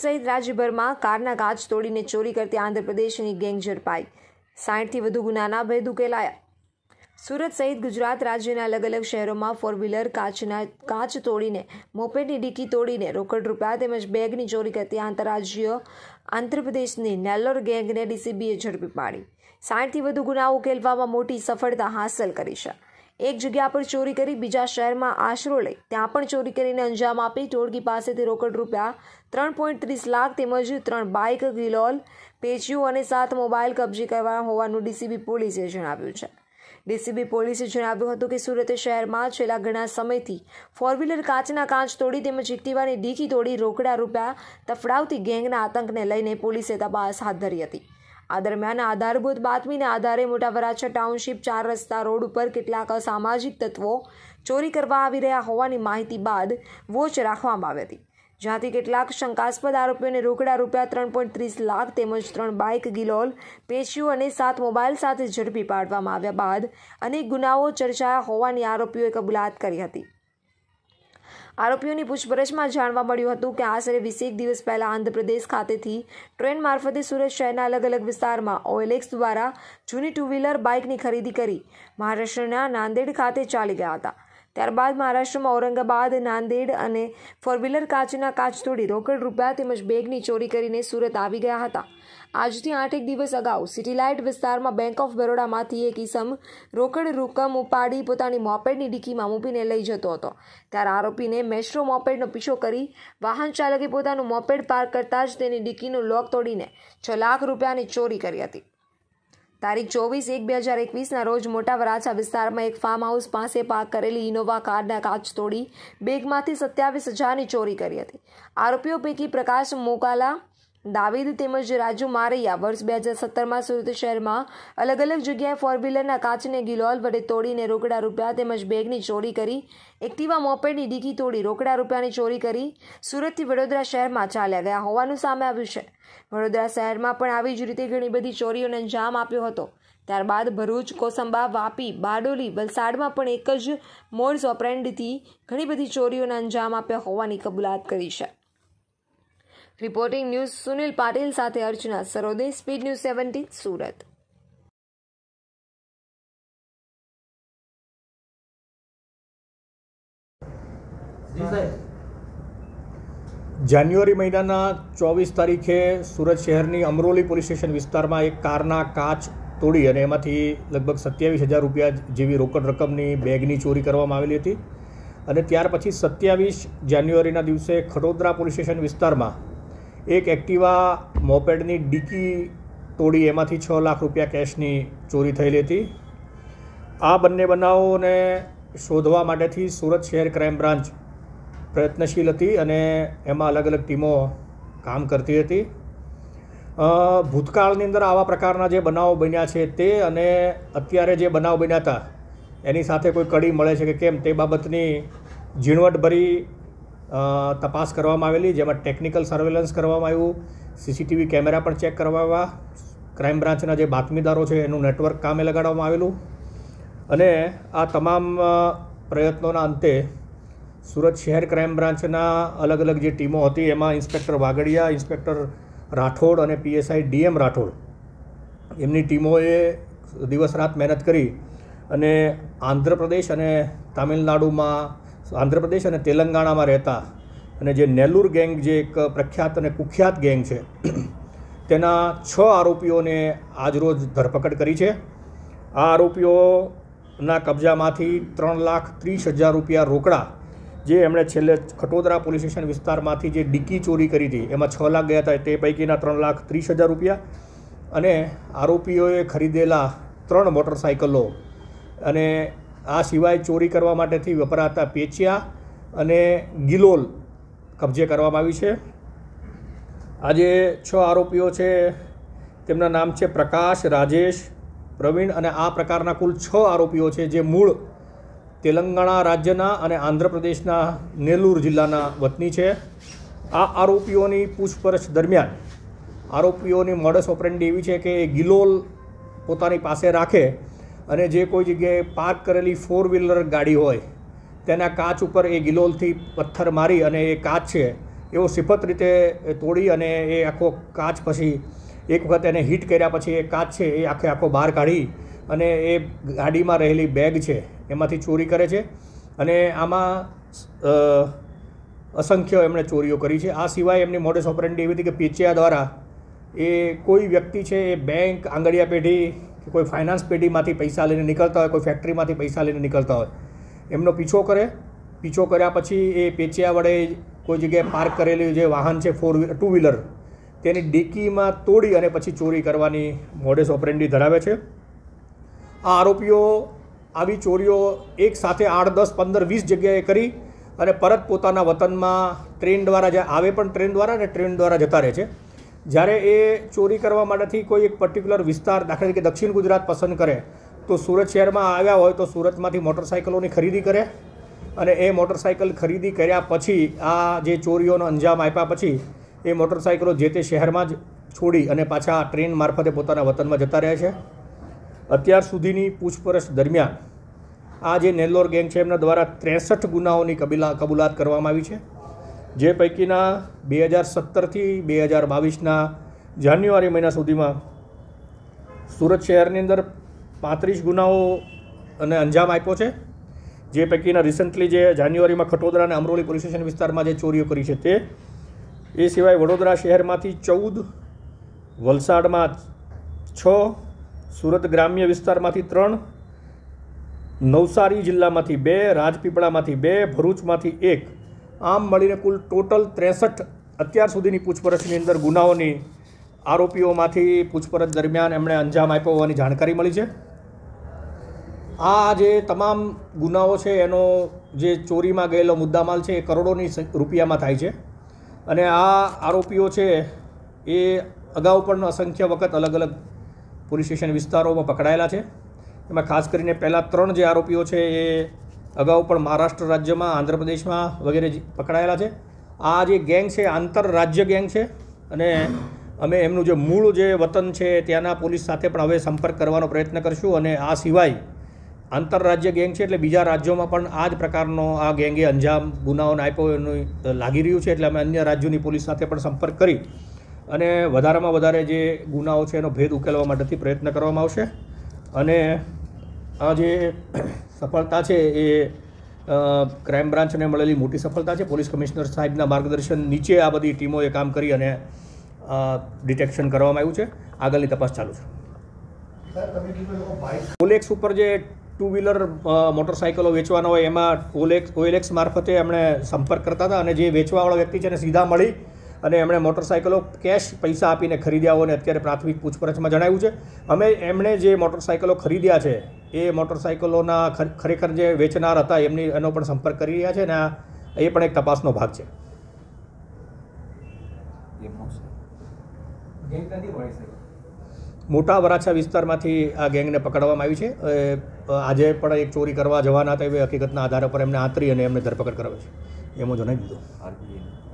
સુરત સહિત રાજ્યભરમાં કારના કાચ તોડીને ચોરી કરતી આંધ્રપ્રદેશની ગેંગ ઝડપાઈ સાઠથી વધુ ગુનાના ભેદ ઉકેલાયા સુરત સહિત ગુજરાત રાજ્યના અલગ અલગ શહેરોમાં ફોર વ્હીલર કાચના કાચ તોડીને મોપેડની ડીકી તોડીને રોકડ રૂપિયા તેમજ બેગની ચોરી કરતી આંતરરાજ્ય આંધ્રપ્રદેશની નેલ્લોર ગેંગને ડીસીબીએ ઝડપી પાડી સાઠથી વધુ ગુનાઓ ઉકેલવામાં મોટી સફળતા હાંસલ કરી છે એક જગ્યા પર ચોરી કરી બીજા શહેરમાં આશરો લઈ ત્યાં પણ ચોરી કરીને અંજામ આપી ટોળકી પાસેથી રોકડ રૂપિયા ત્રણ પોઈન્ટ ત્રીસ લાખ તેમજ ત્રણ બાઇક ગિલોલ પેચીઓ અને સાત મોબાઈલ કબજે કરવા હોવાનું ડીસીબી પોલીસે જણાવ્યું છે ડીસીબી પોલીસે જણાવ્યું હતું કે સુરત શહેરમાં છેલ્લા ઘણા સમયથી ફોર વ્હીલર કાચના કાચ તોડી તેમજ એક્ટિવાની ડીકી તોડી રોકડા રૂપિયા તફડાવતી ગેંગના આતંકને લઈને પોલીસે તપાસ હાથ ધરી હતી આ દરમિયાન આધારભૂત બાતમીને આધારે મોટા વરાછા ટાઉનશીપ ચાર રસ્તા રોડ ઉપર કેટલાક અસામાજિક તત્વો ચોરી કરવા આવી રહ્યા હોવાની માહિતી બાદ વોચ રાખવામાં આવી હતી જ્યાંથી કેટલાક શંકાસ્પદ આરોપીઓને રોકડા રૂપિયા ત્રણ પોઈન્ટ ત્રીસ લાખ તેમજ ત્રણ બાઇક ગિલોલ પેશીઓ અને સાત મોબાઈલ સાથે ઝડપી પાડવામાં આવ્યા બાદ અનેક ગુનાઓ ચર્ચાયા હોવાની આરોપીઓએ કબૂલાત કરી હતી આરોપીઓની પૂછપરછમાં જાણવા મળ્યું હતું કે આશરે વીસેક દિવસ પહેલા આંધ્રપ્રદેશ ખાતેથી ટ્રેન મારફતે સુરત શહેરના અલગ અલગ વિસ્તારમાં ઓઇલેક્સ દ્વારા જૂની ટુ વ્હીલર બાઇકની ખરીદી કરી મહારાષ્ટ્રના નાંદેડ ખાતે ચાલી ગયા હતા ત્યારબાદ મહારાષ્ટ્રમાં ઔરંગાબાદ નાંદેડ અને ફોર વ્હીલર કાચના કાચ તોડી રોકડ રૂપિયા તેમજ બેગની ચોરી કરીને સુરત આવી ગયા હતા આજથી આઠેક દિવસ અગાઉ સિટીલાઇટ વિસ્તારમાં બેંક ઓફ બરોડામાંથી એક ઈસમ રોકડ રૂકમ ઉપાડી પોતાની મોપેડની ડીકીમાં મૂકીને લઈ જતો હતો ત્યારે આરોપીને મેટ્રો મોપેડનો પીછો કરી વાહન ચાલકે પોતાનું મોપેડ પાર્ક કરતાં જ તેની ડીકીનું લોક તોડીને છ લાખ રૂપિયાની ચોરી કરી હતી તારીખ ચોવીસ એક બે હજાર એકવીસના રોજ મોટા વરાછા વિસ્તારમાં એક ફાર્મ હાઉસ પાસે પાર્ક કરેલી ઇનોવા કારના કાચ તોડી બેગમાંથી સત્યાવીસ હજારની ચોરી કરી હતી આરોપીઓ પૈકી પ્રકાશ મોકાલા દાવીદ તેમજ રાજુ મારૈયા વર્ષ બે હજાર સત્તરમાં સુરત શહેરમાં અલગ અલગ જગ્યાએ ફોર વ્હીલરના કાચને ગિલોલ વડે તોડીને રોકડા રૂપિયા તેમજ બેગની ચોરી કરી એક્ટિવા મોપેડની ડીકી તોડી રોકડા રૂપિયાની ચોરી કરી સુરતથી વડોદરા શહેરમાં ચાલ્યા ગયા હોવાનું સામે આવ્યું છે વડોદરા શહેરમાં પણ આવી જ રીતે ઘણી બધી ચોરીઓને અંજામ આપ્યો હતો ત્યારબાદ ભરૂચ કોસંબા વાપી બારડોલી વલસાડમાં પણ એક જ મોડ્સ ઓપરેન્ડથી ઘણી બધી ચોરીઓને અંજામ આપ્યા હોવાની કબૂલાત કરી છે રિપોર્ટિંગ ન્યૂઝ સુનિલ પાટીલ સાથે Archana Sarode speed news seventeen Surat January મહિનાના ચોવીસ તારીખે સુરત શહેરની અમરોલી પોલીસ સ્ટેશન વિસ્તારમાં એક કારના કાચ તોડી અને એમાંથી લગભગ સત્યાવીસ હજાર રૂપિયા જેવી રોકડ રકમની બેગની ચોરી કરવામાં આવેલી હતી અને ત્યાર પછી સત્યાવીસ જાન્યુઆરીના દિવસે ખડોદરા પોલીસ સ્ટેશન વિસ્તારમાં એક એક્ટિવા મોપેડની ડીકી તોડી એમાંથી છ લાખ રૂપિયા કેશની ચોરી થયેલી હતી આ બંને બનાવોને શોધવા માટેથી સુરત શહેર ક્રાઇમ બ્રાન્ચ પ્રયત્નશીલ હતી અને એમાં અલગ અલગ ટીમો કામ કરતી હતી ભૂતકાળની અંદર આવા પ્રકારના જે બનાવો બન્યા છે તે અને અત્યારે જે બનાવ બન્યા હતા એની સાથે કોઈ કડી મળે છે કે કેમ તે બાબતની ઝીણવટભરી તપાસ કરવામાં આવેલી જેમાં ટેકનિકલ સર્વેલન્સ કરવામાં આવ્યું સીસીટીવી કેમેરા પણ ચેક કરવામાં ક્રાઇમ બ્રાન્ચના જે બાતમીદારો છે એનું નેટવર્ક કામે લગાડવામાં આવેલું અને આ તમામ પ્રયત્નોના અંતે સુરત શહેર ક્રાઇમ બ્રાન્ચના અલગ અલગ જે ટીમો હતી એમાં ઇન્સ્પેક્ટર વાગડિયા ઇન્સ્પેક્ટર રાઠોડ અને પીએસઆઈ ડીએમ રાઠોડ એમની ટીમોએ દિવસ રાત મહેનત કરી અને આંધ્રપ્રદેશ અને તામિલનાડુમાં આંધ્રપ્રદેશ અને તેલંગાણામાં રહેતા અને જે નેલ્લુર ગેંગ જે એક પ્રખ્યાત અને કુખ્યાત ગેંગ છે તેના છ આરોપીઓને આજરોજ ધરપકડ કરી છે આ આરોપીઓના કબજામાંથી ત્રણ લાખ ત્રીસ હજાર રૂપિયા રોકડા જે એમણે છેલ્લે ખટોદરા પોલીસ સ્ટેશન વિસ્તારમાંથી જે ડીકી ચોરી કરી હતી એમાં છ લાખ ગયા હતા તે પૈકીના ત્રણ લાખ ત્રીસ હજાર રૂપિયા અને આરોપીઓએ ખરીદેલા ત્રણ મોટરસાયકલો અને આ સિવાય ચોરી કરવા માટેથી વપરાતા પેચિયા અને ગિલોલ કબજે કરવામાં આવી છે આજે છ આરોપીઓ છે તેમના નામ છે પ્રકાશ રાજેશ પ્રવીણ અને આ પ્રકારના કુલ છ આરોપીઓ છે જે મૂળ તેલંગાણા રાજ્યના અને આંધ્રપ્રદેશના નેલ્લુર જિલ્લાના વતની છે આ આરોપીઓની પૂછપરછ દરમિયાન આરોપીઓની મોડસ ઓપરેન્ડી એવી છે કે ગિલોલ પોતાની પાસે રાખે અને જે કોઈ જગ્યાએ પાર્ક કરેલી ફોર વ્હીલર ગાડી હોય તેના કાચ ઉપર એ ગિલોલથી પથ્થર મારી અને એ કાચ છે એવો સિફત રીતે તોડી અને એ આખો કાચ પછી એક વખત એને હિટ કર્યા પછી એ કાચ છે એ આખે આખો બહાર કાઢી અને એ ગાડીમાં રહેલી બેગ છે એમાંથી ચોરી કરે છે અને આમાં અસંખ્ય એમણે ચોરીઓ કરી છે આ સિવાય એમની મોડેસ ઓપરેન્ડી એવી હતી કે પીચિયા દ્વારા એ કોઈ વ્યક્તિ છે એ બેંક આંગળિયા પેઢી કે કોઈ ફાઇનાન્સ પેઢીમાંથી પૈસા લઈને નીકળતા હોય કોઈ ફેક્ટરીમાંથી પૈસા લઈને નીકળતા હોય એમનો પીછો કરે પીછો કર્યા પછી એ પેચિયા વડે કોઈ જગ્યાએ પાર્ક કરેલું જે વાહન છે ફોર વ્હીલર ટુ વ્હીલર તેની ડીકીમાં તોડી અને પછી ચોરી કરવાની મોડેસ ઓપરેન્ડી ધરાવે છે આ આરોપીઓ આવી ચોરીઓ એક સાથે આઠ દસ પંદર વીસ જગ્યાએ કરી અને પરત પોતાના વતનમાં ટ્રેન દ્વારા જે આવે પણ ટ્રેન દ્વારા અને ટ્રેન દ્વારા જતા રહે છે જ્યારે એ ચોરી કરવા માટેથી કોઈ એક પર્ટિક્યુલર વિસ્તાર દાખલા તરીકે દક્ષિણ ગુજરાત પસંદ કરે તો સુરત શહેરમાં આવ્યા હોય તો સુરતમાંથી મોટરસાઇકલોની ખરીદી કરે અને એ મોટરસાઇકલ ખરીદી કર્યા પછી આ જે ચોરીઓનો અંજામ આપ્યા પછી એ મોટરસાઇકલો જે તે શહેરમાં જ છોડી અને પાછા ટ્રેન મારફતે પોતાના વતનમાં જતા રહે છે અત્યાર સુધીની પૂછપરછ દરમિયાન આ જે નેલ્લોર ગેંગ છે એમના દ્વારા ત્રેસઠ ગુનાઓની કબીલા કબૂલાત કરવામાં આવી છે જે પૈકીના બે હજાર સત્તરથી બે હજાર બાવીસના જાન્યુઆરી મહિના સુધીમાં સુરત શહેરની અંદર પાંત્રીસ ગુનાઓ અને અંજામ આપ્યો છે જે પૈકીના રિસન્ટલી જે જાન્યુઆરીમાં ખટોદરા અને અમરોલી પોલીસ સ્ટેશન વિસ્તારમાં જે ચોરીઓ કરી છે તે એ સિવાય વડોદરા શહેરમાંથી ચૌદ વલસાડમાં છ સુરત ગ્રામ્ય વિસ્તારમાંથી ત્રણ નવસારી જિલ્લામાંથી બે રાજપીપળામાંથી બે ભરૂચમાંથી એક આમ મળીને કુલ ટોટલ ત્રેસઠ અત્યાર સુધીની પૂછપરછની અંદર ગુનાઓની આરોપીઓમાંથી પૂછપરછ દરમિયાન એમણે અંજામ આપ્યો હોવાની જાણકારી મળી છે આ જે તમામ ગુનાઓ છે એનો જે ચોરીમાં ગયેલો મુદ્દામાલ છે એ કરોડોની રૂપિયામાં થાય છે અને આ આરોપીઓ છે એ અગાઉ પણ અસંખ્ય વખત અલગ અલગ પોલીસ સ્ટેશન વિસ્તારોમાં પકડાયેલા છે એમાં ખાસ કરીને પહેલાં ત્રણ જે આરોપીઓ છે એ અગાઉ પણ મહારાષ્ટ્ર રાજ્યમાં આંધ્રપ્રદેશમાં વગેરે પકડાયેલા છે આ જે ગેંગ છે આંતરરાજ્ય ગેંગ છે અને અમે એમનું જે મૂળ જે વતન છે ત્યાંના પોલીસ સાથે પણ હવે સંપર્ક કરવાનો પ્રયત્ન કરશું અને આ સિવાય આંતરરાજ્ય ગેંગ છે એટલે બીજા રાજ્યોમાં પણ આ જ પ્રકારનો આ ગેંગે અંજામ ગુનાઓને આપ્યો એનું લાગી રહ્યું છે એટલે અમે અન્ય રાજ્યોની પોલીસ સાથે પણ સંપર્ક કરી અને વધારેમાં વધારે જે ગુનાઓ છે એનો ભેદ ઉકેલવા માટેથી પ્રયત્ન કરવામાં આવશે અને આ જે સફળતા છે એ ક્રાઇમ બ્રાન્ચને મળેલી મોટી સફળતા છે પોલીસ કમિશનર સાહેબના માર્ગદર્શન નીચે આ બધી ટીમોએ કામ કરી અને ડિટેક્શન કરવામાં આવ્યું છે આગળની તપાસ ચાલુ છે ઓલેક્સ ઉપર જે ટુ વ્હીલર મોટરસાઇકલો વેચવાના હોય એમાં ઓલેક્સ ઓએલએક્સ મારફતે એમણે સંપર્ક કરતા હતા અને જે વેચવાવાળા વ્યક્તિ છે એને સીધા મળી અને એમણે મોટરસાયકલો કેશ પૈસા આપીને ખરીદ્યા હોવાને અત્યારે પ્રાથમિક પૂછપરછમાં જણાવ્યું છે અમે એમણે જે મોટરસાઇકલો ખરીદ્યા છે એ મોટરસાયકલોના ખરેખર જે વેચનાર હતા એમની એનો પણ સંપર્ક કરી રહ્યા છે અને એ પણ એક તપાસનો ભાગ છે મોટા વરાછા વિસ્તારમાંથી આ ગેંગને પકડવામાં આવી છે આજે પણ એક ચોરી કરવા જવાના હતા એવી હકીકતના આધાર પર એમને આંતરી અને એમને ધરપકડ કરાવી છે એમ જણાવી દીધું